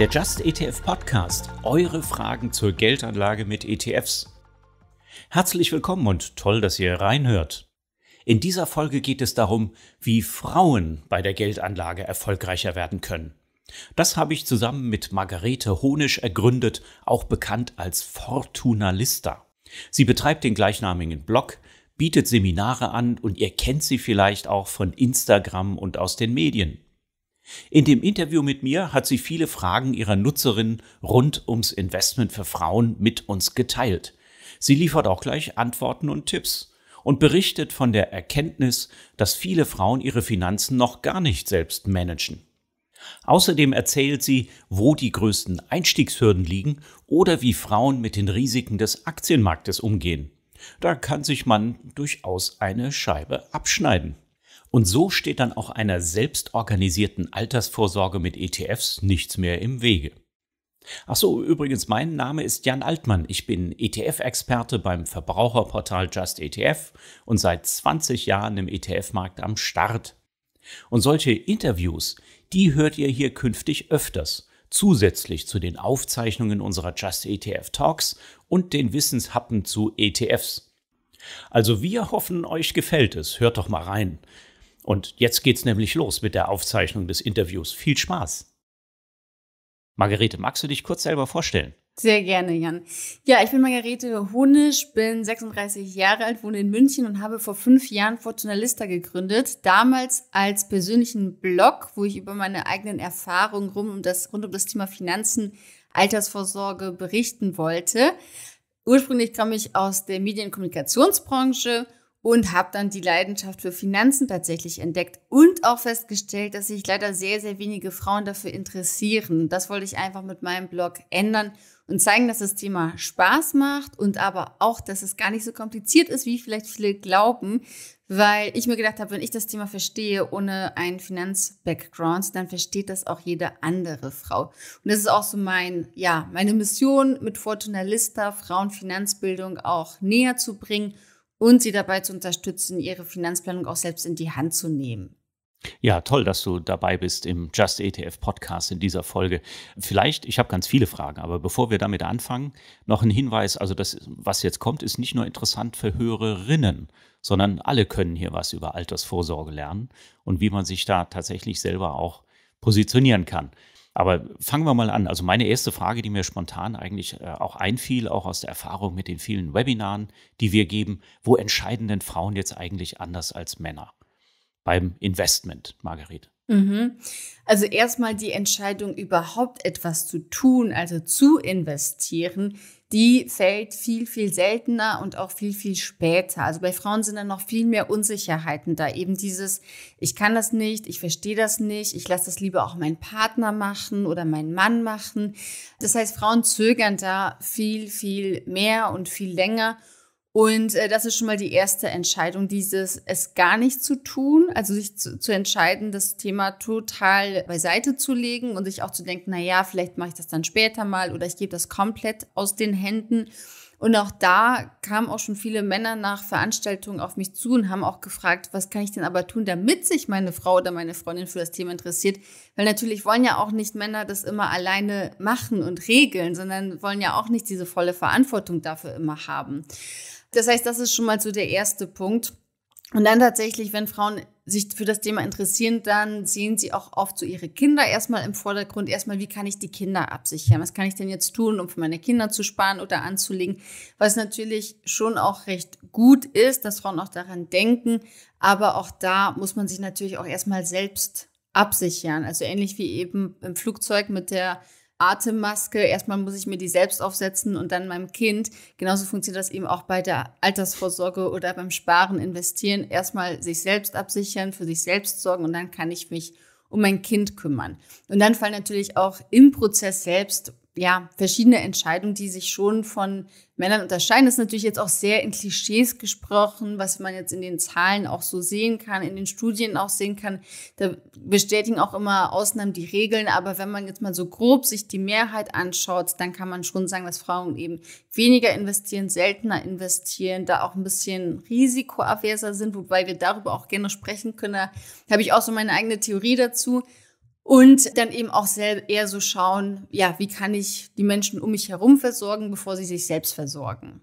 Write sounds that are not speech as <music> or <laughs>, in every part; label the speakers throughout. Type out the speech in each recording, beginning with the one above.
Speaker 1: Der Just ETF Podcast. Eure Fragen zur Geldanlage mit ETFs. Herzlich willkommen und toll, dass ihr reinhört. In dieser Folge geht es darum, wie Frauen bei der Geldanlage erfolgreicher werden können. Das habe ich zusammen mit Margarete Honisch ergründet, auch bekannt als Fortuna Lista. Sie betreibt den gleichnamigen Blog, bietet Seminare an und ihr kennt sie vielleicht auch von Instagram und aus den Medien. In dem Interview mit mir hat sie viele Fragen ihrer Nutzerinnen rund ums Investment für Frauen mit uns geteilt. Sie liefert auch gleich Antworten und Tipps und berichtet von der Erkenntnis, dass viele Frauen ihre Finanzen noch gar nicht selbst managen. Außerdem erzählt sie, wo die größten Einstiegshürden liegen oder wie Frauen mit den Risiken des Aktienmarktes umgehen. Da kann sich man durchaus eine Scheibe abschneiden. Und so steht dann auch einer selbstorganisierten Altersvorsorge mit ETFs nichts mehr im Wege. Ach so, übrigens, mein Name ist Jan Altmann. Ich bin ETF-Experte beim Verbraucherportal Just ETF und seit 20 Jahren im ETF-Markt am Start. Und solche Interviews, die hört ihr hier künftig öfters, zusätzlich zu den Aufzeichnungen unserer Just ETF Talks und den Wissenshappen zu ETFs. Also wir hoffen, euch gefällt es. Hört doch mal rein. Und jetzt geht's nämlich los mit der Aufzeichnung des Interviews. Viel Spaß! Margarete, magst du dich kurz selber vorstellen?
Speaker 2: Sehr gerne, Jan. Ja, ich bin Margarete Honisch, bin 36 Jahre alt, wohne in München und habe vor fünf Jahren Fortunalista gegründet. Damals als persönlichen Blog, wo ich über meine eigenen Erfahrungen rund um das, rund um das Thema Finanzen, Altersvorsorge berichten wollte. Ursprünglich komme ich aus der Medien- und Kommunikationsbranche und habe dann die Leidenschaft für Finanzen tatsächlich entdeckt und auch festgestellt, dass sich leider sehr, sehr wenige Frauen dafür interessieren. Das wollte ich einfach mit meinem Blog ändern und zeigen, dass das Thema Spaß macht und aber auch, dass es gar nicht so kompliziert ist, wie vielleicht viele glauben, weil ich mir gedacht habe, wenn ich das Thema verstehe ohne einen Finanz-Background, dann versteht das auch jede andere Frau. Und das ist auch so mein, ja, meine Mission mit Fortuna Lista, Frauen Finanzbildung auch näher zu bringen – und sie dabei zu unterstützen, ihre Finanzplanung auch selbst in die Hand zu nehmen.
Speaker 1: Ja, toll, dass du dabei bist im Just ETF Podcast in dieser Folge. Vielleicht, ich habe ganz viele Fragen, aber bevor wir damit anfangen, noch ein Hinweis, also das, was jetzt kommt, ist nicht nur interessant für Hörerinnen, sondern alle können hier was über Altersvorsorge lernen und wie man sich da tatsächlich selber auch positionieren kann. Aber fangen wir mal an. Also meine erste Frage, die mir spontan eigentlich äh, auch einfiel, auch aus der Erfahrung mit den vielen Webinaren, die wir geben, wo entscheiden denn Frauen jetzt eigentlich anders als Männer beim Investment, Margarete?
Speaker 2: Mhm. Also erstmal die Entscheidung, überhaupt etwas zu tun, also zu investieren, die fällt viel, viel seltener und auch viel, viel später. Also bei Frauen sind dann noch viel mehr Unsicherheiten da. Eben dieses, ich kann das nicht, ich verstehe das nicht, ich lasse das lieber auch meinen Partner machen oder meinen Mann machen. Das heißt, Frauen zögern da viel, viel mehr und viel länger und äh, das ist schon mal die erste Entscheidung, dieses es gar nicht zu tun, also sich zu, zu entscheiden, das Thema total beiseite zu legen und sich auch zu denken, na ja, vielleicht mache ich das dann später mal oder ich gebe das komplett aus den Händen. Und auch da kamen auch schon viele Männer nach Veranstaltungen auf mich zu und haben auch gefragt, was kann ich denn aber tun, damit sich meine Frau oder meine Freundin für das Thema interessiert? Weil natürlich wollen ja auch nicht Männer das immer alleine machen und regeln, sondern wollen ja auch nicht diese volle Verantwortung dafür immer haben. Das heißt, das ist schon mal so der erste Punkt. Und dann tatsächlich, wenn Frauen sich für das Thema interessieren, dann sehen sie auch oft so ihre Kinder erstmal im Vordergrund. Erstmal, wie kann ich die Kinder absichern? Was kann ich denn jetzt tun, um für meine Kinder zu sparen oder anzulegen? Was natürlich schon auch recht gut ist, dass Frauen auch daran denken. Aber auch da muss man sich natürlich auch erstmal selbst absichern. Also ähnlich wie eben im Flugzeug mit der Atemmaske. Erstmal muss ich mir die selbst aufsetzen und dann meinem Kind. Genauso funktioniert das eben auch bei der Altersvorsorge oder beim Sparen, Investieren. Erstmal sich selbst absichern, für sich selbst sorgen und dann kann ich mich um mein Kind kümmern. Und dann fallen natürlich auch im Prozess selbst ja, verschiedene Entscheidungen, die sich schon von Männern unterscheiden. Das ist natürlich jetzt auch sehr in Klischees gesprochen, was man jetzt in den Zahlen auch so sehen kann, in den Studien auch sehen kann. Da bestätigen auch immer Ausnahmen die Regeln. Aber wenn man jetzt mal so grob sich die Mehrheit anschaut, dann kann man schon sagen, dass Frauen eben weniger investieren, seltener investieren, da auch ein bisschen risikoaverser sind, wobei wir darüber auch gerne sprechen können. Da habe ich auch so meine eigene Theorie dazu und dann eben auch eher so schauen, ja, wie kann ich die Menschen um mich herum versorgen, bevor sie sich selbst versorgen.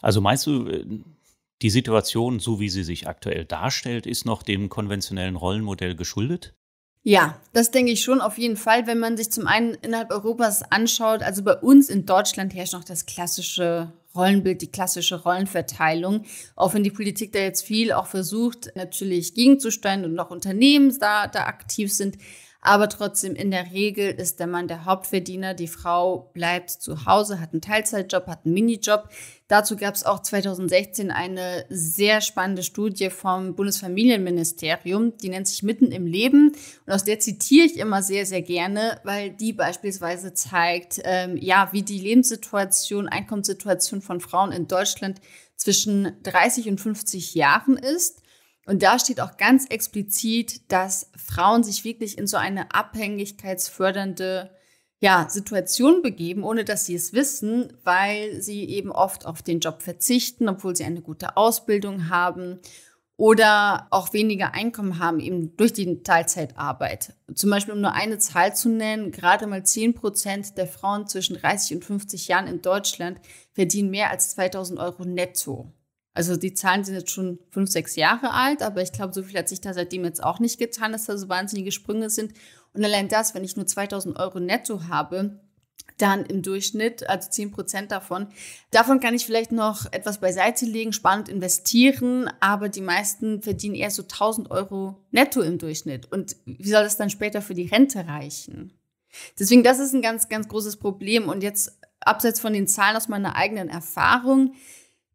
Speaker 1: Also meinst du, äh, die Situation, so wie sie sich aktuell darstellt, ist noch dem konventionellen Rollenmodell geschuldet?
Speaker 2: Ja, das denke ich schon auf jeden Fall, wenn man sich zum einen innerhalb Europas anschaut. Also bei uns in Deutschland herrscht noch das klassische Rollenbild, die klassische Rollenverteilung. Auch wenn die Politik da jetzt viel auch versucht, natürlich gegenzusteuern und auch Unternehmen da, da aktiv sind. Aber trotzdem, in der Regel ist der Mann der Hauptverdiener. Die Frau bleibt zu Hause, hat einen Teilzeitjob, hat einen Minijob. Dazu gab es auch 2016 eine sehr spannende Studie vom Bundesfamilienministerium. Die nennt sich Mitten im Leben. Und aus der zitiere ich immer sehr, sehr gerne, weil die beispielsweise zeigt, ähm, ja, wie die Lebenssituation, Einkommenssituation von Frauen in Deutschland zwischen 30 und 50 Jahren ist. Und da steht auch ganz explizit, dass Frauen sich wirklich in so eine abhängigkeitsfördernde ja, Situation begeben, ohne dass sie es wissen, weil sie eben oft auf den Job verzichten, obwohl sie eine gute Ausbildung haben oder auch weniger Einkommen haben, eben durch die Teilzeitarbeit. Zum Beispiel, um nur eine Zahl zu nennen, gerade mal 10 Prozent der Frauen zwischen 30 und 50 Jahren in Deutschland verdienen mehr als 2000 Euro netto. Also die Zahlen sind jetzt schon fünf, sechs Jahre alt, aber ich glaube, so viel hat sich da seitdem jetzt auch nicht getan, dass da so wahnsinnige Sprünge sind. Und allein das, wenn ich nur 2000 Euro netto habe, dann im Durchschnitt, also 10 Prozent davon. Davon kann ich vielleicht noch etwas beiseite legen, sparen und investieren, aber die meisten verdienen eher so 1000 Euro netto im Durchschnitt. Und wie soll das dann später für die Rente reichen? Deswegen, das ist ein ganz, ganz großes Problem. Und jetzt abseits von den Zahlen aus meiner eigenen Erfahrung,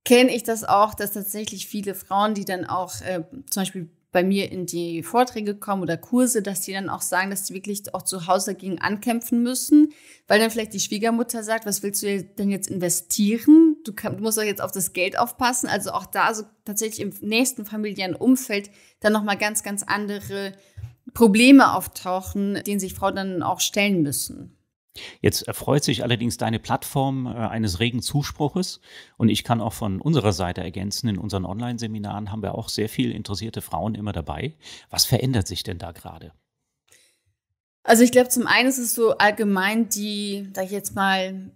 Speaker 2: kenne ich das auch, dass tatsächlich viele Frauen, die dann auch äh, zum Beispiel bei mir in die Vorträge kommen oder Kurse, dass die dann auch sagen, dass sie wirklich auch zu Hause dagegen ankämpfen müssen, weil dann vielleicht die Schwiegermutter sagt, was willst du denn jetzt investieren? Du, kann, du musst doch jetzt auf das Geld aufpassen. Also auch da so tatsächlich im nächsten familiären Umfeld dann nochmal ganz, ganz andere Probleme auftauchen, denen sich Frauen dann auch stellen müssen.
Speaker 1: Jetzt erfreut sich allerdings deine Plattform äh, eines regen Zuspruches und ich kann auch von unserer Seite ergänzen, in unseren Online-Seminaren haben wir auch sehr viele interessierte Frauen immer dabei. Was verändert sich denn da gerade?
Speaker 2: Also ich glaube, zum einen ist es so allgemein die, sag ich jetzt mal,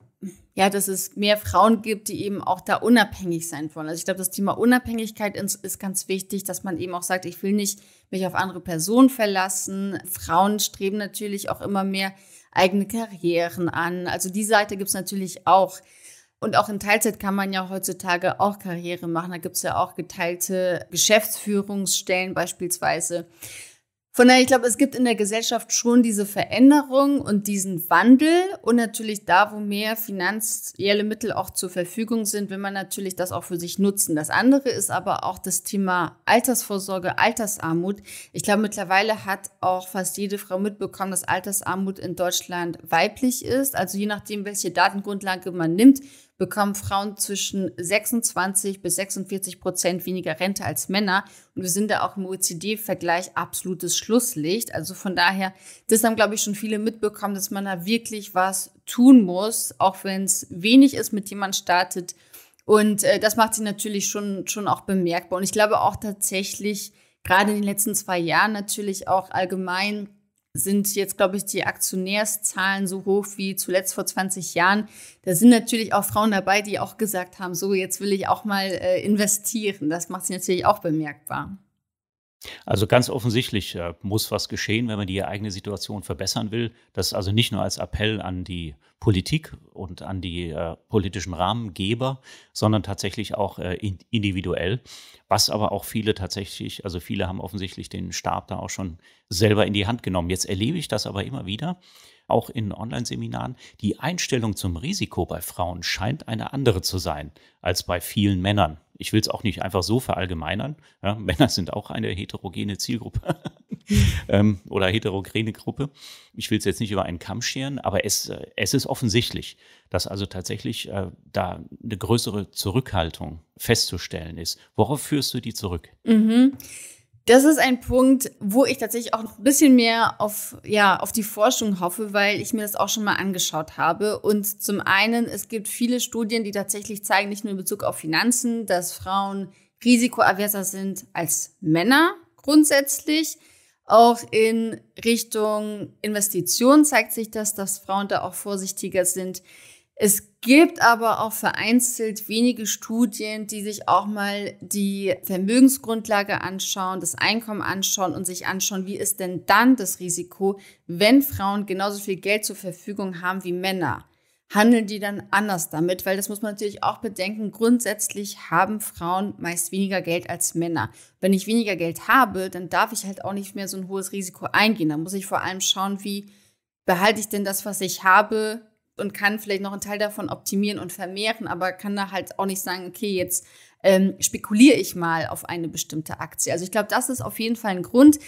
Speaker 2: ja, dass es mehr Frauen gibt, die eben auch da unabhängig sein wollen. Also ich glaube, das Thema Unabhängigkeit ist ganz wichtig, dass man eben auch sagt, ich will nicht mich auf andere Personen verlassen. Frauen streben natürlich auch immer mehr eigene Karrieren an. Also die Seite gibt es natürlich auch. Und auch in Teilzeit kann man ja heutzutage auch Karriere machen. Da gibt es ja auch geteilte Geschäftsführungsstellen beispielsweise. Von daher, ich glaube, es gibt in der Gesellschaft schon diese Veränderung und diesen Wandel und natürlich da, wo mehr finanzielle Mittel auch zur Verfügung sind, will man natürlich das auch für sich nutzen. Das andere ist aber auch das Thema Altersvorsorge, Altersarmut. Ich glaube, mittlerweile hat auch fast jede Frau mitbekommen, dass Altersarmut in Deutschland weiblich ist. Also je nachdem, welche Datengrundlage man nimmt, bekommen Frauen zwischen 26 bis 46 Prozent weniger Rente als Männer. Und wir sind da auch im OECD-Vergleich absolutes Schlusslicht. Also von daher, das haben, glaube ich, schon viele mitbekommen, dass man da wirklich was tun muss, auch wenn es wenig ist, mit dem man startet. Und äh, das macht sich natürlich schon, schon auch bemerkbar. Und ich glaube auch tatsächlich, gerade in den letzten zwei Jahren natürlich auch allgemein sind jetzt, glaube ich, die Aktionärszahlen so hoch wie zuletzt vor 20 Jahren. Da sind natürlich auch Frauen dabei, die auch gesagt haben, so jetzt will ich auch mal äh, investieren. Das macht sich natürlich auch bemerkbar.
Speaker 1: Also ganz offensichtlich äh, muss was geschehen, wenn man die eigene Situation verbessern will. Das ist also nicht nur als Appell an die Politik und an die äh, politischen Rahmengeber, sondern tatsächlich auch äh, in, individuell. Was aber auch viele tatsächlich, also viele haben offensichtlich den Stab da auch schon selber in die Hand genommen. Jetzt erlebe ich das aber immer wieder, auch in Online-Seminaren, die Einstellung zum Risiko bei Frauen scheint eine andere zu sein als bei vielen Männern. Ich will es auch nicht einfach so verallgemeinern. Ja, <laughs> Männer sind auch eine heterogene Zielgruppe <laughs> ähm, oder heterogene Gruppe. Ich will es jetzt nicht über einen Kamm scheren, aber es, äh, es ist offensichtlich, dass also tatsächlich äh, da eine größere Zurückhaltung festzustellen ist. Worauf führst du die zurück?
Speaker 2: Mhm. Das ist ein Punkt, wo ich tatsächlich auch noch ein bisschen mehr auf, ja, auf die Forschung hoffe, weil ich mir das auch schon mal angeschaut habe. Und zum einen, es gibt viele Studien, die tatsächlich zeigen, nicht nur in Bezug auf Finanzen, dass Frauen risikoaverser sind als Männer grundsätzlich. Auch in Richtung Investitionen zeigt sich das, dass Frauen da auch vorsichtiger sind. Es gibt aber auch vereinzelt wenige Studien, die sich auch mal die Vermögensgrundlage anschauen, das Einkommen anschauen und sich anschauen, wie ist denn dann das Risiko, wenn Frauen genauso viel Geld zur Verfügung haben wie Männer. Handeln die dann anders damit? Weil das muss man natürlich auch bedenken. Grundsätzlich haben Frauen meist weniger Geld als Männer. Wenn ich weniger Geld habe, dann darf ich halt auch nicht mehr so ein hohes Risiko eingehen. Da muss ich vor allem schauen, wie behalte ich denn das, was ich habe, und kann vielleicht noch einen Teil davon optimieren und vermehren, aber kann da halt auch nicht sagen, okay, jetzt ähm, spekuliere ich mal auf eine bestimmte Aktie. Also ich glaube, das ist auf jeden Fall ein Grund.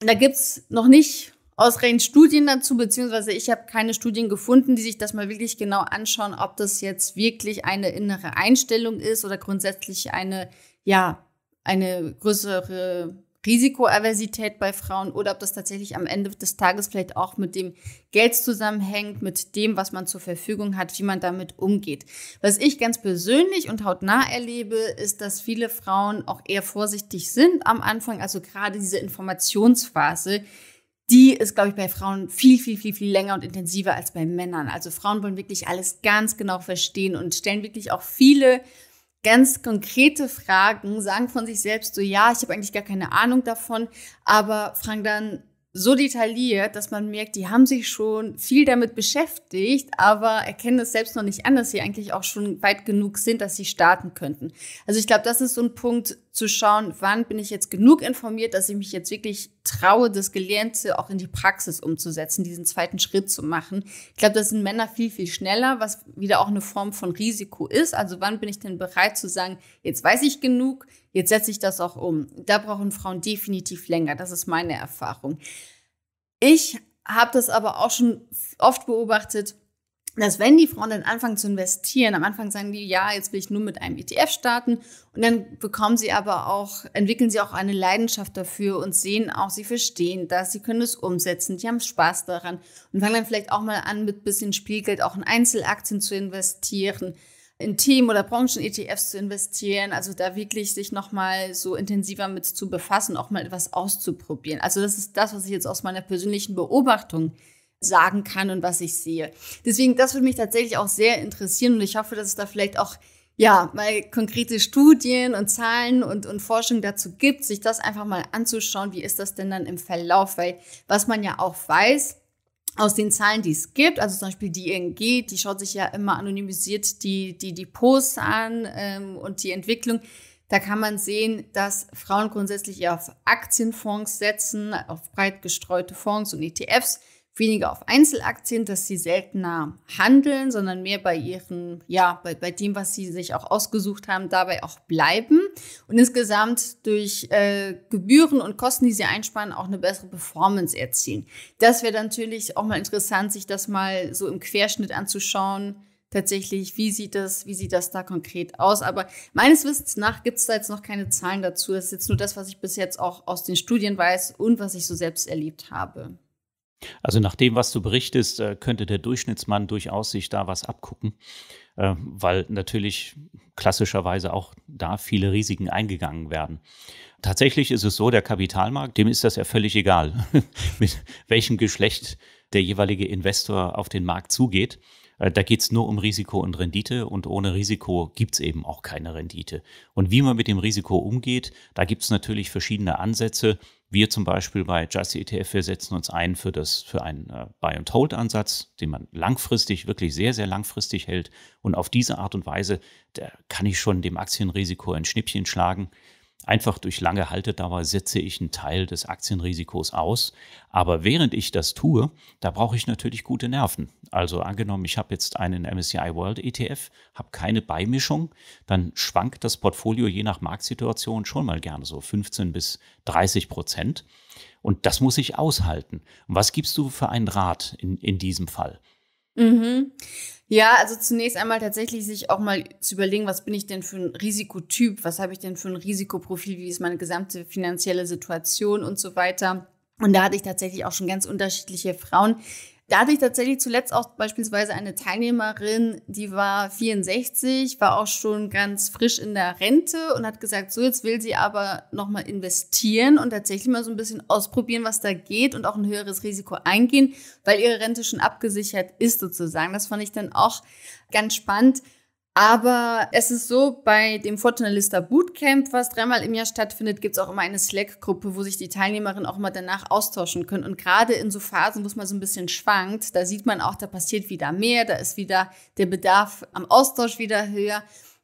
Speaker 2: Da gibt es noch nicht ausreichend Studien dazu, beziehungsweise ich habe keine Studien gefunden, die sich das mal wirklich genau anschauen, ob das jetzt wirklich eine innere Einstellung ist oder grundsätzlich eine, ja, eine größere Risikoaversität bei Frauen oder ob das tatsächlich am Ende des Tages vielleicht auch mit dem Geld zusammenhängt, mit dem, was man zur Verfügung hat, wie man damit umgeht. Was ich ganz persönlich und hautnah erlebe, ist, dass viele Frauen auch eher vorsichtig sind am Anfang, also gerade diese Informationsphase. Die ist, glaube ich, bei Frauen viel, viel, viel, viel länger und intensiver als bei Männern. Also Frauen wollen wirklich alles ganz genau verstehen und stellen wirklich auch viele ganz konkrete Fragen, sagen von sich selbst so, ja, ich habe eigentlich gar keine Ahnung davon, aber fragen dann so detailliert, dass man merkt, die haben sich schon viel damit beschäftigt, aber erkennen es selbst noch nicht an, dass sie eigentlich auch schon weit genug sind, dass sie starten könnten. Also ich glaube, das ist so ein Punkt, zu schauen, wann bin ich jetzt genug informiert, dass ich mich jetzt wirklich traue, das Gelernte auch in die Praxis umzusetzen, diesen zweiten Schritt zu machen. Ich glaube, das sind Männer viel, viel schneller, was wieder auch eine Form von Risiko ist. Also wann bin ich denn bereit zu sagen, jetzt weiß ich genug, jetzt setze ich das auch um. Da brauchen Frauen definitiv länger. Das ist meine Erfahrung. Ich habe das aber auch schon oft beobachtet, dass wenn die Frauen dann anfangen zu investieren, am Anfang sagen die, ja, jetzt will ich nur mit einem ETF starten und dann bekommen sie aber auch, entwickeln sie auch eine Leidenschaft dafür und sehen auch, sie verstehen das, sie können es umsetzen, die haben Spaß daran und fangen dann vielleicht auch mal an, mit bisschen Spielgeld auch in Einzelaktien zu investieren, in Team- oder Branchen-ETFs zu investieren, also da wirklich sich nochmal so intensiver mit zu befassen, auch mal etwas auszuprobieren. Also das ist das, was ich jetzt aus meiner persönlichen Beobachtung sagen kann und was ich sehe. Deswegen, das würde mich tatsächlich auch sehr interessieren und ich hoffe, dass es da vielleicht auch ja, mal konkrete Studien und Zahlen und, und Forschung dazu gibt, sich das einfach mal anzuschauen, wie ist das denn dann im Verlauf, weil was man ja auch weiß, aus den Zahlen, die es gibt, also zum Beispiel die ING, e die schaut sich ja immer anonymisiert die, die, die Posts an ähm, und die Entwicklung. Da kann man sehen, dass Frauen grundsätzlich eher auf Aktienfonds setzen, auf breit gestreute Fonds und ETFs weniger auf Einzelaktien, dass sie seltener handeln, sondern mehr bei ihren, ja, bei, bei dem, was sie sich auch ausgesucht haben, dabei auch bleiben und insgesamt durch äh, Gebühren und Kosten, die sie einsparen, auch eine bessere Performance erzielen. Das wäre natürlich auch mal interessant, sich das mal so im Querschnitt anzuschauen. Tatsächlich, wie sieht das, wie sieht das da konkret aus? Aber meines Wissens nach gibt es da jetzt noch keine Zahlen dazu. Das ist jetzt nur das, was ich bis jetzt auch aus den Studien weiß und was ich so selbst erlebt habe.
Speaker 1: Also nach dem, was du berichtest, äh, könnte der Durchschnittsmann durchaus sich da was abgucken, äh, weil natürlich klassischerweise auch da viele Risiken eingegangen werden. Tatsächlich ist es so, der Kapitalmarkt, dem ist das ja völlig egal, <laughs> mit welchem Geschlecht der jeweilige Investor auf den Markt zugeht. Äh, da geht es nur um Risiko und Rendite und ohne Risiko gibt es eben auch keine Rendite. Und wie man mit dem Risiko umgeht, da gibt es natürlich verschiedene Ansätze. Wir zum Beispiel bei Just ETF, wir setzen uns ein für, das, für einen äh, Buy-and-Hold-Ansatz, den man langfristig, wirklich sehr, sehr langfristig hält. Und auf diese Art und Weise kann ich schon dem Aktienrisiko ein Schnippchen schlagen. Einfach durch lange Haltedauer setze ich einen Teil des Aktienrisikos aus. Aber während ich das tue, da brauche ich natürlich gute Nerven. Also angenommen, ich habe jetzt einen MSCI World ETF, habe keine Beimischung, dann schwankt das Portfolio je nach Marktsituation schon mal gerne so 15 bis 30 Prozent. Und das muss ich aushalten. Und was gibst du für einen Rat in, in diesem Fall?
Speaker 2: Mhm. Ja, also zunächst einmal tatsächlich sich auch mal zu überlegen, was bin ich denn für ein Risikotyp, was habe ich denn für ein Risikoprofil, wie ist meine gesamte finanzielle Situation und so weiter. Und da hatte ich tatsächlich auch schon ganz unterschiedliche Frauen, da hatte ich tatsächlich zuletzt auch beispielsweise eine Teilnehmerin, die war 64, war auch schon ganz frisch in der Rente und hat gesagt, so jetzt will sie aber nochmal investieren und tatsächlich mal so ein bisschen ausprobieren, was da geht und auch ein höheres Risiko eingehen, weil ihre Rente schon abgesichert ist sozusagen. Das fand ich dann auch ganz spannend aber es ist so, bei dem Fortunalista Bootcamp, was dreimal im Jahr stattfindet, gibt es auch immer eine Slack-Gruppe, wo sich die Teilnehmerinnen auch mal danach austauschen können. Und gerade in so Phasen, wo es mal so ein bisschen schwankt, da sieht man auch, da passiert wieder mehr, da ist wieder der Bedarf am Austausch wieder höher.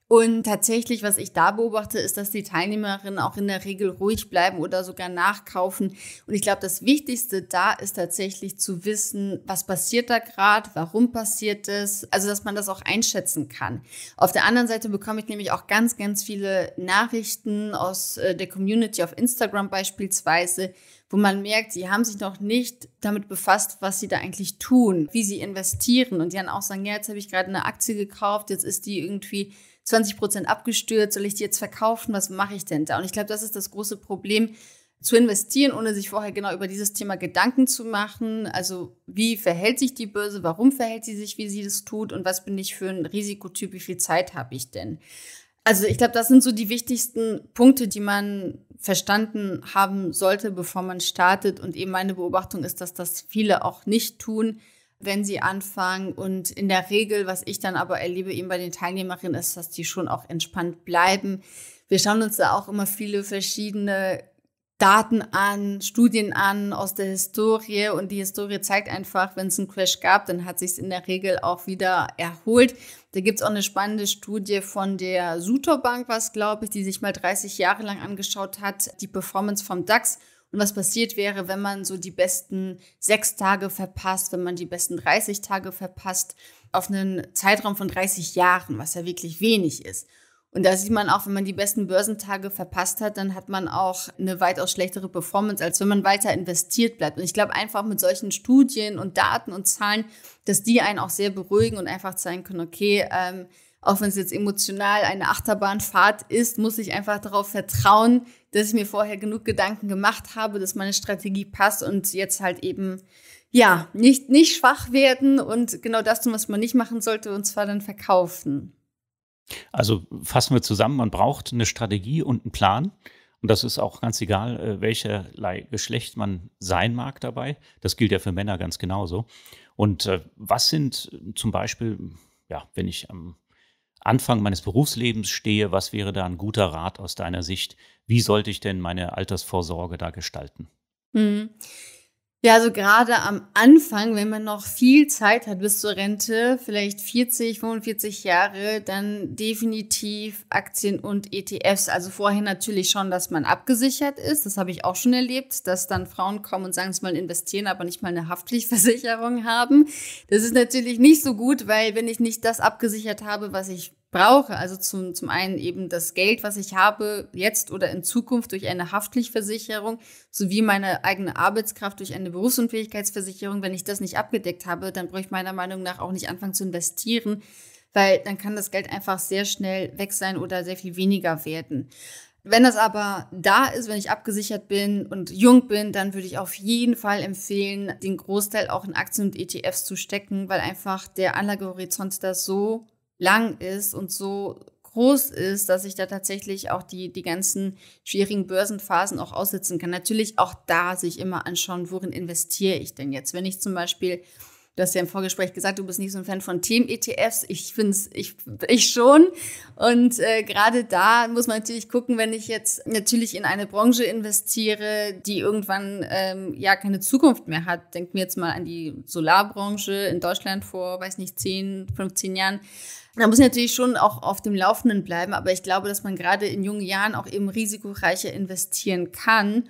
Speaker 2: Und tatsächlich, was ich da beobachte, ist, dass die Teilnehmerinnen auch in der Regel ruhig bleiben oder sogar nachkaufen. Und ich glaube, das Wichtigste da ist tatsächlich zu wissen, was passiert da gerade, warum passiert es, also dass man das auch einschätzen kann. Auf der anderen Seite bekomme ich nämlich auch ganz, ganz viele Nachrichten aus äh, der Community auf Instagram beispielsweise, wo man merkt, sie haben sich noch nicht damit befasst, was sie da eigentlich tun, wie sie investieren und die dann auch sagen, ja, jetzt habe ich gerade eine Aktie gekauft, jetzt ist die irgendwie 20 Prozent abgestürzt, soll ich die jetzt verkaufen, was mache ich denn da? Und ich glaube, das ist das große Problem, zu investieren, ohne sich vorher genau über dieses Thema Gedanken zu machen. Also wie verhält sich die Börse, warum verhält sie sich, wie sie das tut und was bin ich für ein Risikotyp, wie viel Zeit habe ich denn? Also ich glaube, das sind so die wichtigsten Punkte, die man verstanden haben sollte, bevor man startet. Und eben meine Beobachtung ist, dass das viele auch nicht tun wenn sie anfangen. Und in der Regel, was ich dann aber erlebe eben bei den Teilnehmerinnen, ist, dass die schon auch entspannt bleiben. Wir schauen uns da auch immer viele verschiedene Daten an, Studien an aus der Historie und die Historie zeigt einfach, wenn es einen Crash gab, dann hat sich es in der Regel auch wieder erholt. Da gibt es auch eine spannende Studie von der Sutor Bank, was glaube ich, die sich mal 30 Jahre lang angeschaut hat, die Performance vom DAX und was passiert wäre, wenn man so die besten sechs Tage verpasst, wenn man die besten 30 Tage verpasst, auf einen Zeitraum von 30 Jahren, was ja wirklich wenig ist. Und da sieht man auch, wenn man die besten Börsentage verpasst hat, dann hat man auch eine weitaus schlechtere Performance, als wenn man weiter investiert bleibt. Und ich glaube einfach mit solchen Studien und Daten und Zahlen, dass die einen auch sehr beruhigen und einfach zeigen können, okay, ähm, auch wenn es jetzt emotional eine Achterbahnfahrt ist, muss ich einfach darauf vertrauen, dass ich mir vorher genug Gedanken gemacht habe, dass meine Strategie passt und jetzt halt eben ja, nicht, nicht schwach werden und genau das tun, was man nicht machen sollte, und zwar dann verkaufen.
Speaker 1: Also fassen wir zusammen, man braucht eine Strategie und einen Plan. Und das ist auch ganz egal, äh, welcherlei Geschlecht man sein mag dabei. Das gilt ja für Männer ganz genauso. Und äh, was sind zum Beispiel, ja, wenn ich am Anfang meines Berufslebens stehe, was wäre da ein guter Rat aus deiner Sicht? Wie sollte ich denn meine Altersvorsorge da gestalten?
Speaker 2: Mhm. Ja, also gerade am Anfang, wenn man noch viel Zeit hat bis zur Rente, vielleicht 40, 45 Jahre, dann definitiv Aktien und ETFs. Also vorher natürlich schon, dass man abgesichert ist. Das habe ich auch schon erlebt, dass dann Frauen kommen und sagen, sie mal investieren, aber nicht mal eine Haftpflichtversicherung <laughs> haben. Das ist natürlich nicht so gut, weil wenn ich nicht das abgesichert habe, was ich brauche. Also zum, zum einen eben das Geld, was ich habe, jetzt oder in Zukunft durch eine Haftpflichtversicherung, sowie meine eigene Arbeitskraft durch eine Berufsunfähigkeitsversicherung. Wenn ich das nicht abgedeckt habe, dann brauche ich meiner Meinung nach auch nicht anfangen zu investieren, weil dann kann das Geld einfach sehr schnell weg sein oder sehr viel weniger werden. Wenn das aber da ist, wenn ich abgesichert bin und jung bin, dann würde ich auf jeden Fall empfehlen, den Großteil auch in Aktien und ETFs zu stecken, weil einfach der Anlagehorizont da so lang ist und so groß ist, dass ich da tatsächlich auch die, die ganzen schwierigen Börsenphasen auch aussitzen kann. Natürlich auch da sich immer anschauen, worin investiere ich denn jetzt? Wenn ich zum Beispiel, du hast ja im Vorgespräch gesagt, du bist nicht so ein Fan von Themen-ETFs. Ich finde es, ich, ich schon. Und äh, gerade da muss man natürlich gucken, wenn ich jetzt natürlich in eine Branche investiere, die irgendwann ähm, ja keine Zukunft mehr hat. Denken wir jetzt mal an die Solarbranche in Deutschland vor, weiß nicht, 10, 15 Jahren da muss ich natürlich schon auch auf dem Laufenden bleiben, aber ich glaube, dass man gerade in jungen Jahren auch eben risikoreicher investieren kann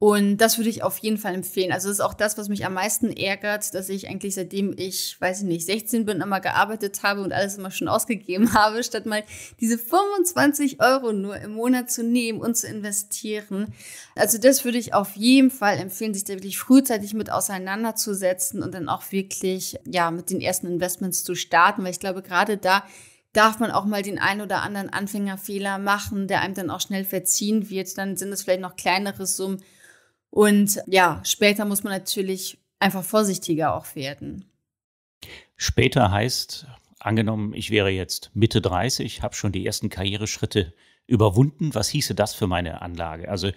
Speaker 2: und das würde ich auf jeden Fall empfehlen. Also das ist auch das, was mich am meisten ärgert, dass ich eigentlich seitdem ich, weiß ich nicht, 16 bin, immer gearbeitet habe und alles immer schon ausgegeben <laughs> habe, statt mal diese 25 Euro nur im Monat zu nehmen und zu investieren. Also das würde ich auf jeden Fall empfehlen, sich da wirklich frühzeitig mit auseinanderzusetzen und dann auch wirklich, ja, mit den ersten Investments zu starten, weil ich glaube, gerade da darf man auch mal den einen oder anderen Anfängerfehler machen, der einem dann auch schnell verziehen wird. Dann sind es vielleicht noch kleinere Summen und ja, später muss man natürlich einfach vorsichtiger auch werden.
Speaker 1: Später heißt, angenommen, ich wäre jetzt Mitte 30, habe schon die ersten Karriereschritte überwunden. Was hieße das für meine Anlage? Also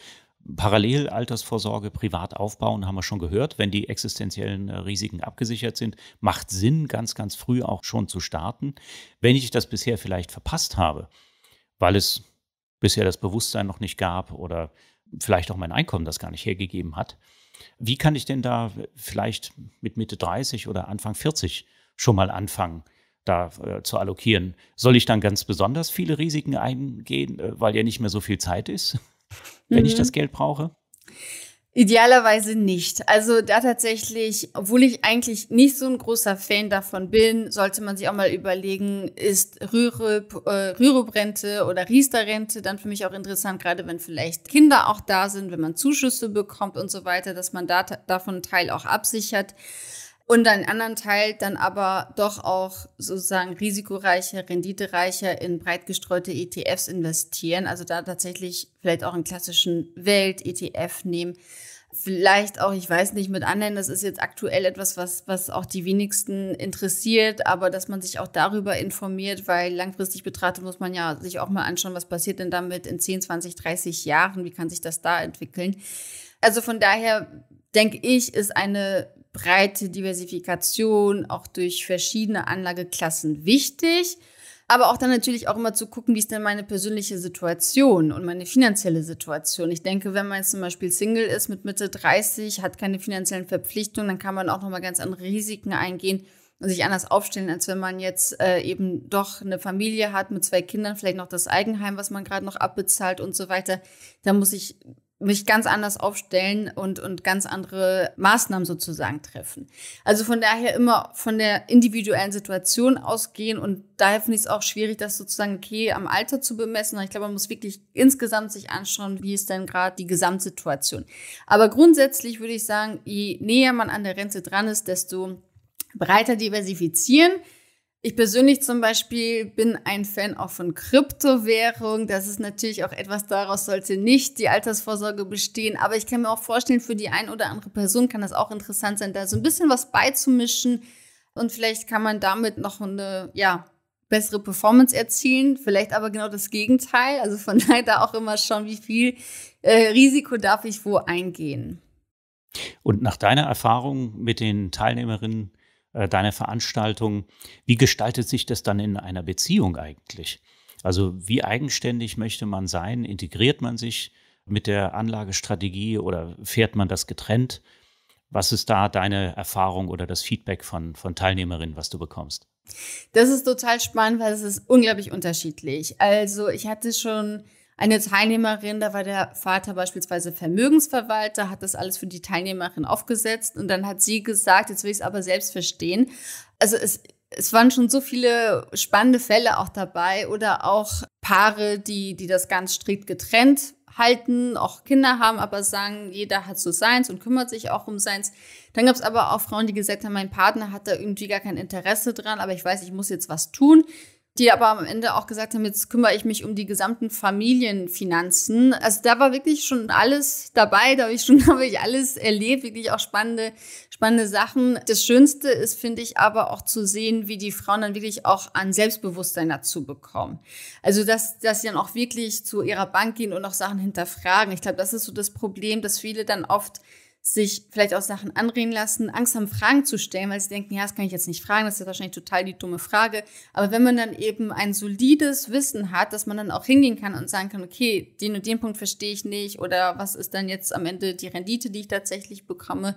Speaker 1: parallel Altersvorsorge privat aufbauen, haben wir schon gehört, wenn die existenziellen äh, Risiken abgesichert sind, macht Sinn, ganz, ganz früh auch schon zu starten. Wenn ich das bisher vielleicht verpasst habe, weil es bisher das Bewusstsein noch nicht gab oder vielleicht auch mein Einkommen das gar nicht hergegeben hat. Wie kann ich denn da vielleicht mit Mitte 30 oder Anfang 40 schon mal anfangen, da äh, zu allokieren? Soll ich dann ganz besonders viele Risiken eingehen, äh, weil ja nicht mehr so viel Zeit ist, <laughs> wenn mhm. ich das Geld brauche?
Speaker 2: Idealerweise nicht. Also da tatsächlich, obwohl ich eigentlich nicht so ein großer Fan davon bin, sollte man sich auch mal überlegen, ist Rühre, äh, Rürup-Rente oder Riester-Rente dann für mich auch interessant, gerade wenn vielleicht Kinder auch da sind, wenn man Zuschüsse bekommt und so weiter, dass man da davon einen Teil auch absichert und einen anderen Teil dann aber doch auch sozusagen risikoreicher, renditereicher in breit gestreute ETFs investieren. Also da tatsächlich vielleicht auch einen klassischen Welt-ETF nehmen. Vielleicht auch, ich weiß nicht, mit anderen, das ist jetzt aktuell etwas, was, was auch die wenigsten interessiert, aber dass man sich auch darüber informiert, weil langfristig betrachtet muss man ja sich auch mal anschauen, was passiert denn damit in 10, 20, 30 Jahren, wie kann sich das da entwickeln. Also von daher denke ich, ist eine breite Diversifikation auch durch verschiedene Anlageklassen wichtig. Aber auch dann natürlich auch immer zu gucken, wie ist denn meine persönliche Situation und meine finanzielle Situation. Ich denke, wenn man jetzt zum Beispiel Single ist mit Mitte 30, hat keine finanziellen Verpflichtungen, dann kann man auch nochmal ganz andere Risiken eingehen und sich anders aufstellen, als wenn man jetzt äh, eben doch eine Familie hat mit zwei Kindern, vielleicht noch das Eigenheim, was man gerade noch abbezahlt und so weiter. Da muss ich mich ganz anders aufstellen und, und ganz andere Maßnahmen sozusagen treffen. Also von daher immer von der individuellen Situation ausgehen und daher finde ich es auch schwierig, das sozusagen okay am Alter zu bemessen. Ich glaube, man muss wirklich insgesamt sich anschauen, wie ist denn gerade die Gesamtsituation. Aber grundsätzlich würde ich sagen, je näher man an der Rente dran ist, desto breiter diversifizieren ich persönlich zum Beispiel bin ein Fan auch von Kryptowährung. Das ist natürlich auch etwas, daraus sollte nicht die Altersvorsorge bestehen. Aber ich kann mir auch vorstellen, für die ein oder andere Person kann das auch interessant sein, da so ein bisschen was beizumischen. Und vielleicht kann man damit noch eine, ja, bessere Performance erzielen, vielleicht aber genau das Gegenteil. Also von <laughs> daher da auch immer schon, wie viel äh, Risiko darf ich wo eingehen.
Speaker 1: Und nach deiner Erfahrung mit den Teilnehmerinnen äh, deiner Veranstaltung. Wie gestaltet sich das dann in einer Beziehung eigentlich? Also wie eigenständig möchte man sein? Integriert man sich mit der Anlagestrategie oder fährt man das getrennt? Was ist da deine Erfahrung oder das Feedback von, von Teilnehmerinnen, was du bekommst?
Speaker 2: Das ist total spannend, weil es ist unglaublich unterschiedlich. Also ich hatte schon eine Teilnehmerin, da war der Vater beispielsweise Vermögensverwalter, hat das alles für die Teilnehmerin aufgesetzt und dann hat sie gesagt, jetzt will ich es aber selbst verstehen. Also es, es waren schon so viele spannende Fälle auch dabei oder auch Paare, die, die das ganz strikt getrennt halten, auch Kinder haben, aber sagen, jeder hat so seins und kümmert sich auch um seins. Dann gab es aber auch Frauen, die gesagt haben, mein Partner hat da irgendwie gar kein Interesse dran, aber ich weiß, ich muss jetzt was tun die aber am Ende auch gesagt haben, jetzt kümmere ich mich um die gesamten Familienfinanzen. Also da war wirklich schon alles dabei, da habe ich schon <laughs> habe ich alles erlebt, wirklich auch spannende, spannende Sachen. Das Schönste ist, finde ich, aber auch zu sehen, wie die Frauen dann wirklich auch an Selbstbewusstsein dazu bekommen. Also dass, dass sie dann auch wirklich zu ihrer Bank gehen und auch Sachen hinterfragen. Ich glaube, das ist so das Problem, dass viele dann oft sich vielleicht auch Sachen anreden lassen, Angst haben, Fragen zu stellen, weil sie denken, ja, das kann ich jetzt nicht fragen, das ist wahrscheinlich total die dumme Frage. Aber wenn man dann eben ein solides Wissen hat, dass man dann auch hingehen kann und sagen kann, okay, den und den Punkt verstehe ich nicht oder was ist dann jetzt am Ende die Rendite, die ich tatsächlich bekomme.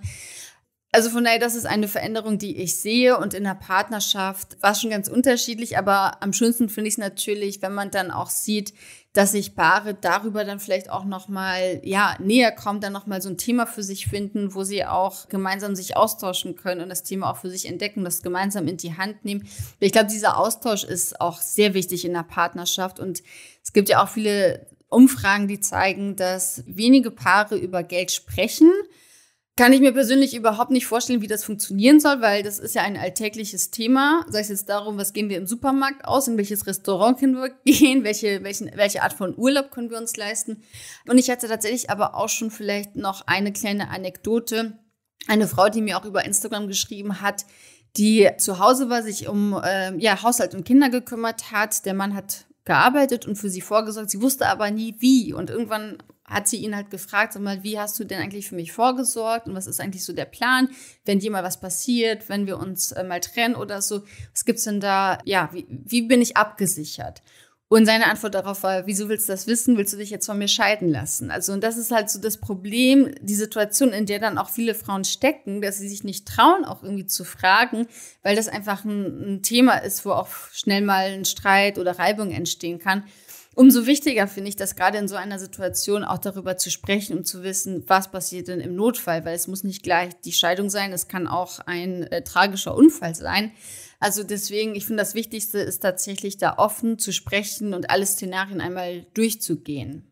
Speaker 2: Also von daher, das ist eine Veränderung, die ich sehe und in der Partnerschaft war es schon ganz unterschiedlich, aber am schönsten finde ich es natürlich, wenn man dann auch sieht, dass sich Paare darüber dann vielleicht auch nochmal, ja, näher kommen, dann nochmal so ein Thema für sich finden, wo sie auch gemeinsam sich austauschen können und das Thema auch für sich entdecken, das gemeinsam in die Hand nehmen. Ich glaube, dieser Austausch ist auch sehr wichtig in der Partnerschaft und es gibt ja auch viele Umfragen, die zeigen, dass wenige Paare über Geld sprechen, kann ich mir persönlich überhaupt nicht vorstellen, wie das funktionieren soll, weil das ist ja ein alltägliches Thema. Sei es jetzt darum, was gehen wir im Supermarkt aus, in welches Restaurant können wir <laughs> gehen, welche, welchen, welche Art von Urlaub können wir uns leisten. Und ich hatte tatsächlich aber auch schon vielleicht noch eine kleine Anekdote. Eine Frau, die mir auch über Instagram geschrieben hat, die zu Hause war, sich um äh, ja, Haushalt und Kinder gekümmert hat. Der Mann hat gearbeitet und für sie vorgesorgt. Sie wusste aber nie wie. Und irgendwann hat sie ihn halt gefragt, sag mal, wie hast du denn eigentlich für mich vorgesorgt und was ist eigentlich so der Plan, wenn dir mal was passiert, wenn wir uns äh, mal trennen oder so, was gibt's denn da, ja, wie, wie bin ich abgesichert? Und seine Antwort darauf war, wieso willst du das wissen? Willst du dich jetzt von mir scheiden lassen? Also, und das ist halt so das Problem, die Situation, in der dann auch viele Frauen stecken, dass sie sich nicht trauen, auch irgendwie zu fragen, weil das einfach ein, ein Thema ist, wo auch schnell mal ein Streit oder Reibung entstehen kann. Umso wichtiger finde ich das gerade in so einer Situation auch darüber zu sprechen, um zu wissen, was passiert denn im Notfall, weil es muss nicht gleich die Scheidung sein, es kann auch ein äh, tragischer Unfall sein. Also deswegen, ich finde, das Wichtigste ist tatsächlich da offen zu sprechen und alle Szenarien einmal durchzugehen.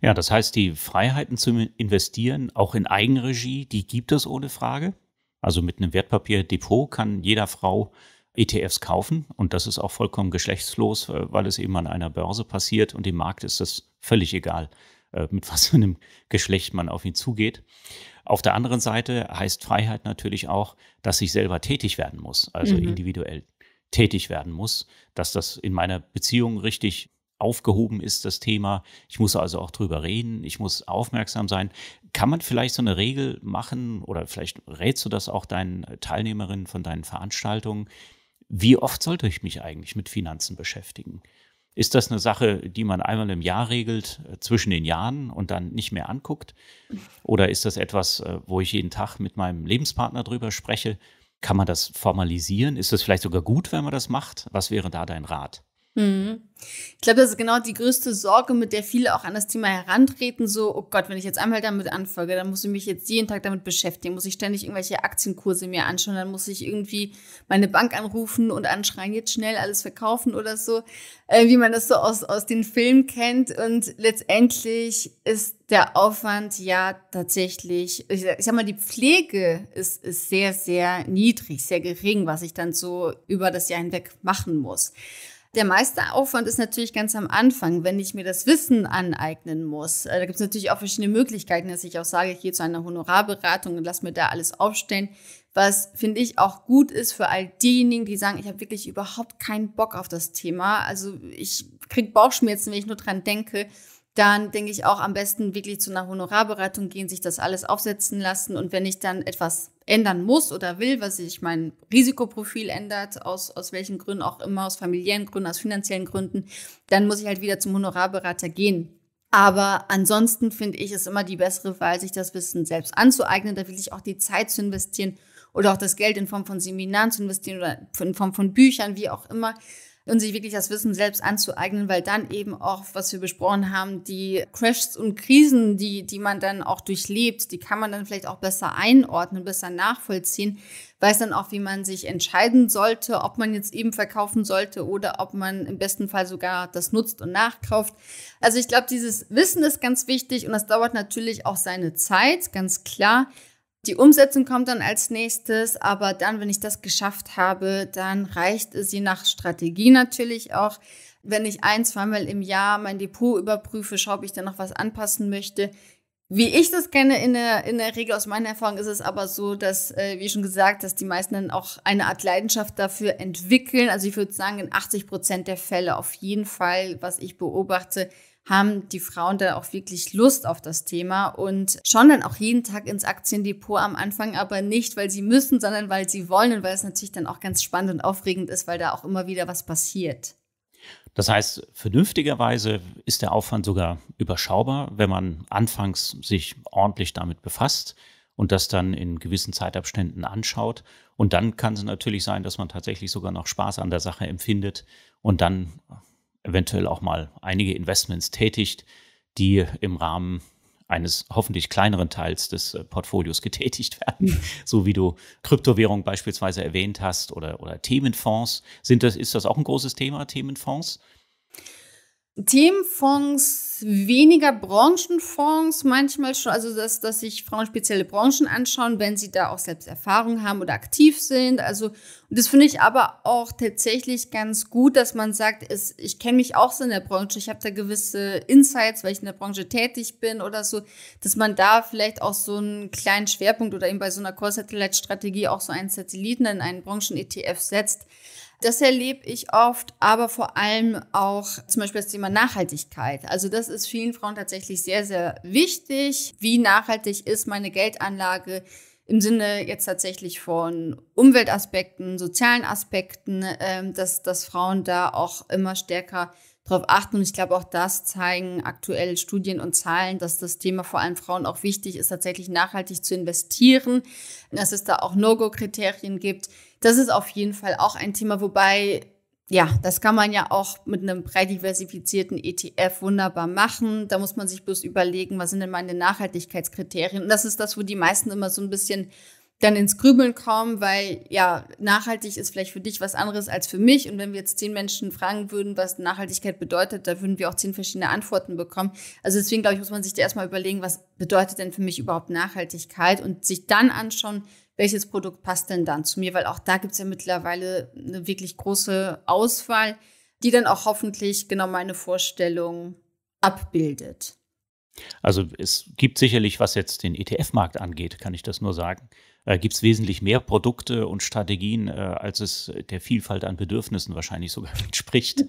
Speaker 1: Ja, das heißt, die Freiheiten zu investieren, auch in Eigenregie, die gibt es ohne Frage. Also mit einem Wertpapierdepot kann jeder Frau ETFs kaufen und das ist auch vollkommen geschlechtslos, äh, weil es eben an einer Börse passiert und dem Markt ist das völlig egal, äh, mit was für einem Geschlecht man auf ihn zugeht. Auf der anderen Seite heißt Freiheit natürlich auch, dass ich selber tätig werden muss, also mhm. individuell tätig werden muss, dass das in meiner Beziehung richtig aufgehoben ist, das Thema. Ich muss also auch drüber reden, ich muss aufmerksam sein. Kann man vielleicht so eine Regel machen oder vielleicht rätst du das auch deinen Teilnehmerinnen von deinen Veranstaltungen, wie oft sollte ich mich eigentlich mit Finanzen beschäftigen? Ist das eine Sache, die man einmal im Jahr regelt, äh, zwischen den Jahren und dann nicht mehr anguckt? Oder ist das etwas, äh, wo ich jeden Tag mit meinem Lebenspartner drüber spreche? Kann man das formalisieren? Ist das vielleicht sogar gut, wenn man das macht? Was wäre da dein Rat?
Speaker 2: Hm. Ich glaube, das ist genau die größte Sorge, mit der viele auch an das Thema herantreten. So, oh Gott, wenn ich jetzt einmal damit anfolge, dann muss ich mich jetzt jeden Tag damit beschäftigen, muss ich ständig irgendwelche Aktienkurse mir anschauen, dann muss ich irgendwie meine Bank anrufen und anschreien, jetzt schnell alles verkaufen oder so, äh, wie man das so aus, aus den Filmen kennt. Und letztendlich ist der Aufwand ja tatsächlich, ich sag, ich sag mal, die Pflege ist, ist sehr, sehr niedrig, sehr gering, was ich dann so über das Jahr hinweg machen muss. Der meiste Aufwand ist natürlich ganz am Anfang, wenn ich mir das Wissen aneignen muss. Äh, da gibt es natürlich auch verschiedene Möglichkeiten, dass ich auch sage, ich gehe zu einer Honorarberatung und lasse mir da alles aufstellen, was finde ich auch gut ist für all diejenigen, die sagen, ich habe wirklich überhaupt keinen Bock auf das Thema. Also ich kriege Bauchschmerzen, wenn ich nur dran denke dann denke ich auch am besten wirklich zu einer Honorarberatung gehen, sich das alles aufsetzen lassen. Und wenn ich dann etwas ändern muss oder will, was sich mein Risikoprofil ändert, aus, aus welchen Gründen auch immer, aus familiären Gründen, aus finanziellen Gründen, dann muss ich halt wieder zum Honorarberater gehen. Aber ansonsten finde ich es immer die bessere Wahl, sich das Wissen selbst anzueignen. Da will ich auch die Zeit zu investieren oder auch das Geld in Form von Seminaren zu investieren oder in Form von Büchern, wie auch immer und sich wirklich das Wissen selbst anzueignen, weil dann eben auch, was wir besprochen haben, die Crashs und Krisen, die, die man dann auch durchlebt, die kann man dann vielleicht auch besser einordnen, besser nachvollziehen, weiß dann auch, wie man sich entscheiden sollte, ob man jetzt eben verkaufen sollte oder ob man im besten Fall sogar das nutzt und nachkauft. Also ich glaube, dieses Wissen ist ganz wichtig und das dauert natürlich auch seine Zeit, ganz klar. Die Umsetzung kommt dann als nächstes, aber dann, wenn ich das geschafft habe, dann reicht es je nach Strategie natürlich auch. Wenn ich ein, zweimal im Jahr mein Depot überprüfe, schaue, ob ich da noch was anpassen möchte. Wie ich das kenne, in der, in der Regel aus meiner Erfahrung ist es aber so, dass, äh, wie schon gesagt, dass die meisten dann auch eine Art Leidenschaft dafür entwickeln. Also ich würde sagen, in 80 Prozent der Fälle auf jeden Fall, was ich beobachte, haben die Frauen da auch wirklich Lust auf das Thema und schauen dann auch jeden Tag ins Aktiendepot am Anfang, aber nicht, weil sie müssen, sondern weil sie wollen und weil es natürlich dann auch ganz spannend und aufregend ist, weil da auch immer wieder was passiert.
Speaker 1: Das heißt, vernünftigerweise ist der Aufwand sogar überschaubar, wenn man anfangs sich ordentlich damit befasst und das dann in gewissen Zeitabständen anschaut. Und dann kann es natürlich sein, dass man tatsächlich sogar noch Spaß an der Sache empfindet und dann eventuell auch mal einige Investments tätigt, die im Rahmen eines hoffentlich kleineren Teils des äh, Portfolios getätigt <laughs> werden. So wie du Kryptowährung beispielsweise erwähnt hast oder, oder Themenfonds. Sind das, ist das auch ein großes Thema, Themenfonds?
Speaker 2: Themenfonds weniger Branchenfonds manchmal schon, also dass, dass sich Frauen spezielle Branchen anschauen, wenn sie da auch selbst Erfahrung haben oder aktiv sind. Also, und das finde ich aber auch tatsächlich ganz gut, dass man sagt, es, ich kenne mich auch so in der Branche, ich habe da gewisse Insights, weil ich in der Branche tätig bin oder so, dass man da vielleicht auch so einen kleinen Schwerpunkt oder eben bei so einer Core-Satellite-Strategie auch so einen Satelliten in einen Branchen-ETF setzt. Das erlebe ich oft, aber vor allem auch zum Beispiel das Thema Nachhaltigkeit. Also das ist vielen Frauen tatsächlich sehr, sehr wichtig. Wie nachhaltig ist meine Geldanlage? im Sinne jetzt tatsächlich von Umweltaspekten, sozialen Aspekten, ähm, dass, dass Frauen da auch immer stärker darauf achten. Und ich glaube, auch das zeigen aktuell Studien und Zahlen, dass das Thema vor allem Frauen auch wichtig ist, tatsächlich nachhaltig zu investieren, dass es da auch No-Go-Kriterien gibt. Das ist auf jeden Fall auch ein Thema, wobei ja, das kann man ja auch mit einem breit diversifizierten ETF wunderbar machen. Da muss man sich bloß überlegen, was sind denn meine Nachhaltigkeitskriterien? Und das ist das, wo die meisten immer so ein bisschen dann ins Grübeln kommen, weil ja, nachhaltig ist vielleicht für dich was anderes als für mich. Und wenn wir jetzt zehn Menschen fragen würden, was Nachhaltigkeit bedeutet, da würden wir auch zehn verschiedene Antworten bekommen. Also deswegen, glaube ich, muss man sich da erstmal überlegen, was bedeutet denn für mich überhaupt Nachhaltigkeit und sich dann anschauen, welches Produkt passt denn dann zu mir, weil auch da gibt es ja mittlerweile eine wirklich große Auswahl, die dann auch hoffentlich genau meine Vorstellung abbildet.
Speaker 1: Also es gibt sicherlich, was jetzt den ETF-Markt angeht, kann ich das nur sagen äh, gibt es wesentlich mehr Produkte und Strategien, äh, als es der Vielfalt an Bedürfnissen wahrscheinlich sogar <laughs> entspricht.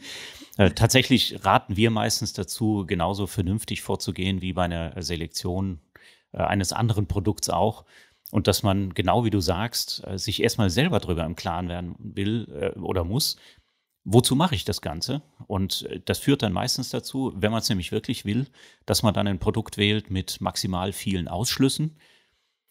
Speaker 1: Äh, tatsächlich raten wir meistens dazu, genauso vernünftig vorzugehen wie bei einer Selektion äh, eines anderen Produkts auch. Und dass man, genau wie du sagst, äh, sich erstmal selber darüber im Klaren werden will oder muss, wozu mache ich das Ganze? Und das führt dann meistens dazu, wenn man es nämlich wirklich will, dass man dann ein Produkt wählt mit maximal vielen Ausschlüssen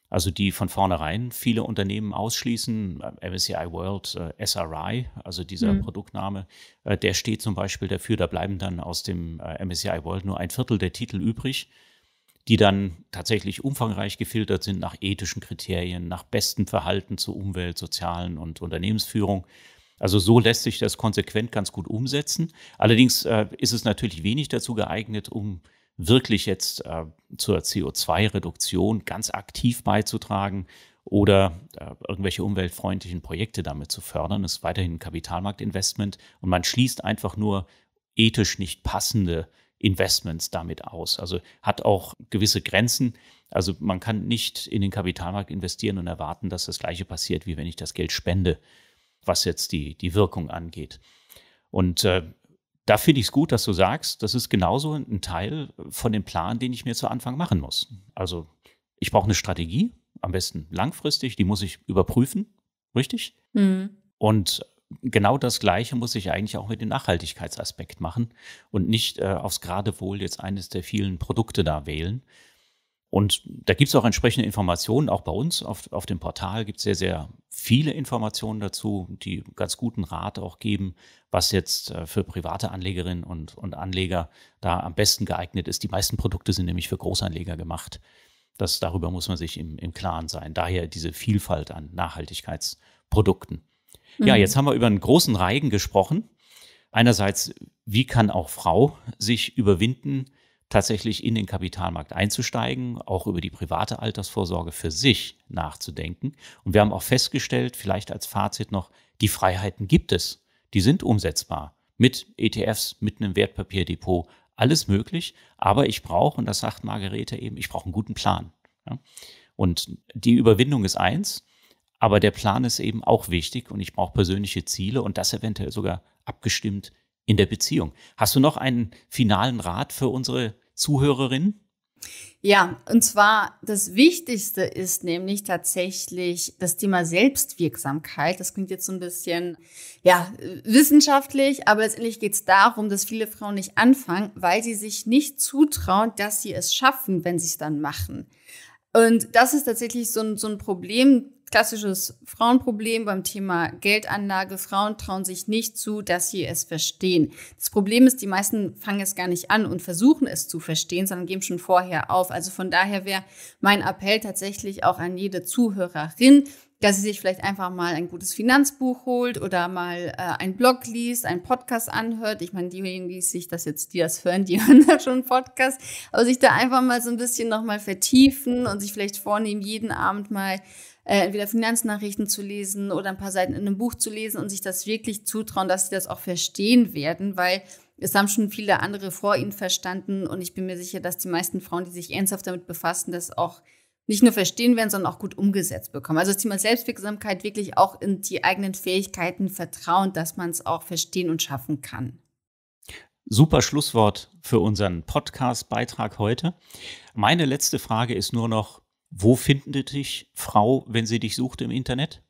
Speaker 1: also die von vornherein viele Unternehmen ausschließen. Äh, MSCI World, äh, SRI, also dieser mhm. Produktname, äh, der steht zum Beispiel dafür, da bleiben dann aus dem äh, MSCI World nur ein Viertel der Titel übrig, die dann tatsächlich umfangreich gefiltert sind nach ethischen Kriterien, nach bestem Verhalten zur Umwelt, sozialen und Unternehmensführung. Also so lässt sich das konsequent ganz gut umsetzen. Allerdings äh, ist es natürlich wenig dazu geeignet, um äh, wirklich jetzt äh, zur CO2-Reduktion ganz aktiv beizutragen oder äh, irgendwelche umweltfreundlichen Projekte damit zu fördern. ist weiterhin ein Kapitalmarktinvestment und man schließt einfach nur ethisch nicht passende Investments damit aus. Also hat auch gewisse Grenzen. Also man kann nicht in den Kapitalmarkt investieren und erwarten, dass das gleiche passiert, wie wenn ich das Geld spende, was jetzt die, die Wirkung angeht. Und äh, da finde ich es gut, dass du sagst, das ist genauso ein Teil von dem Plan, den ich mir zu Anfang machen muss. Also ich brauche eine Strategie, am besten langfristig, die muss ich überprüfen, richtig? Mhm. Und genau das Gleiche muss ich eigentlich auch mit dem Nachhaltigkeitsaspekt machen und nicht äh, aufs Wohl jetzt eines der vielen Produkte da wählen, und da gibt es auch entsprechende Informationen, auch bei uns auf, auf dem Portal gibt es sehr, sehr viele Informationen dazu, die ganz guten Rat auch geben, was jetzt äh, für private Anlegerinnen und, und Anleger da am besten geeignet ist. Die meisten Produkte sind nämlich für Großanleger gemacht. Das, darüber muss man sich im, im Klaren sein. Daher diese Vielfalt an Nachhaltigkeitsprodukten. Mhm. Ja, jetzt haben wir über einen großen Reigen gesprochen. Einerseits, wie kann auch Frau sich überwinden, tatsächlich in den Kapitalmarkt einzusteigen, auch über die private Altersvorsorge für sich nachzudenken. Und wir haben auch festgestellt, vielleicht als Fazit noch, die Freiheiten gibt es. Die sind umsetzbar. Mit ETFs, mit einem Wertpapierdepot, alles möglich. Aber ich brauche, und das sagt Margarete eben, ich brauche einen guten Plan. Ja? Und die Überwindung ist eins, aber der Plan ist eben auch wichtig und ich brauche persönliche Ziele und das eventuell sogar abgestimmt in der Beziehung. Hast du noch einen finalen Rat für unsere Zuhörerinnen?
Speaker 2: Ja, und zwar das Wichtigste ist nämlich tatsächlich das Thema Selbstwirksamkeit. Das klingt jetzt so ein bisschen ja, wissenschaftlich, aber letztendlich geht es darum, dass viele Frauen nicht anfangen, weil sie sich nicht zutrauen, dass sie es schaffen, wenn sie es dann machen. Und das ist tatsächlich so ein, so ein Problem, klassisches Frauenproblem beim Thema Geldanlage. Frauen trauen sich nicht zu, dass sie es verstehen. Das Problem ist, die meisten fangen es gar nicht an und versuchen es zu verstehen, sondern geben schon vorher auf. Also von daher wäre mein Appell tatsächlich auch an jede Zuhörerin, dass sie sich vielleicht einfach mal ein gutes Finanzbuch holt oder mal äh, einen Blog liest, einen Podcast anhört. Ich meine, diejenigen, die sich das jetzt, die das hören, die <laughs> hören da schon einen Podcast, aber sich da einfach mal so ein bisschen nochmal vertiefen und sich vielleicht vornehmen, jeden Abend mal äh, entweder Finanznachrichten zu lesen oder ein paar Seiten in einem Buch zu lesen und sich das wirklich zutrauen, dass sie das auch verstehen werden, weil es haben schon viele andere vor ihnen verstanden und ich bin mir sicher, dass die meisten Frauen, die sich ernsthaft damit befassen, das auch nicht nur verstehen werden, sondern auch gut umgesetzt bekommen. Also das Thema Selbstwirksamkeit wirklich auch in die eigenen Fähigkeiten vertrauen, dass man es auch verstehen und schaffen kann.
Speaker 1: Super Schlusswort für unseren Podcast-Beitrag heute. Meine letzte Frage ist nur noch, wo findet dich Frau, wenn sie dich sucht im Internet?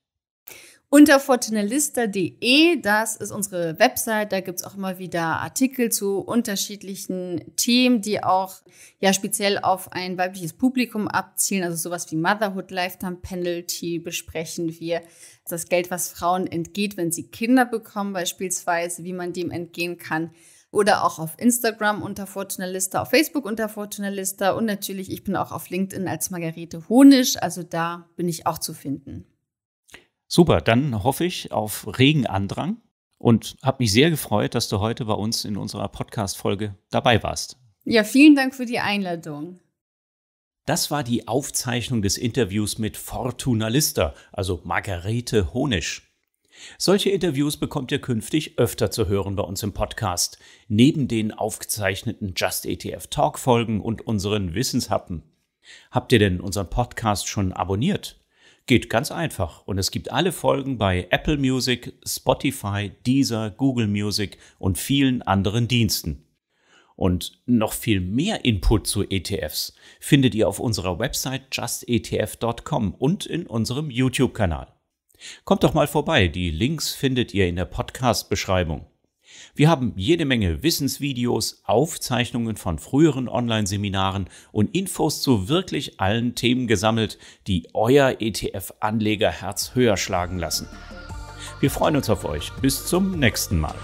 Speaker 2: unter fortinalista.de. Das ist unsere Website. Da gibt es auch immer wieder Artikel zu unterschiedlichen Themen, die auch ja speziell auf ein weibliches Publikum abzielen. Also sowas wie Motherhood, Lifetime Penalty besprechen wir. Das Geld, was Frauen entgeht, wenn sie Kinder bekommen, beispielsweise, wie man dem entgehen kann oder auch auf Instagram unter Fortunalista, auf Facebook unter Fortunalista und natürlich, ich bin auch auf LinkedIn als Margarete Honisch, also da bin ich auch zu finden.
Speaker 1: Super, dann hoffe ich auf regen Andrang und habe mich sehr gefreut, dass du heute bei uns in unserer Podcast-Folge dabei warst.
Speaker 2: Ja, vielen Dank für die Einladung.
Speaker 1: Das war die Aufzeichnung des Interviews mit Fortuna Lister, also Margarete Honisch. Solche Interviews bekommt ihr künftig öfter zu hören bei uns im Podcast, neben den aufgezeichneten Just ETF Talk Folgen und unseren Wissenshappen. Habt ihr denn unseren Podcast schon abonniert? Geht ganz einfach und es gibt alle Folgen bei Apple Music, Spotify, Deezer, Google Music und vielen anderen Diensten. Und noch viel mehr Input zu ETFs findet ihr auf unserer Website justetf.com und in unserem YouTube-Kanal. Kommt doch mal vorbei, die Links findet ihr in der Podcast-Beschreibung. Wir haben jede Menge Wissensvideos, Aufzeichnungen von früheren Online-Seminaren und Infos zu wirklich allen Themen gesammelt, die euer ETF-Anlegerherz höher schlagen lassen. Wir freuen uns auf euch. Bis zum nächsten Mal.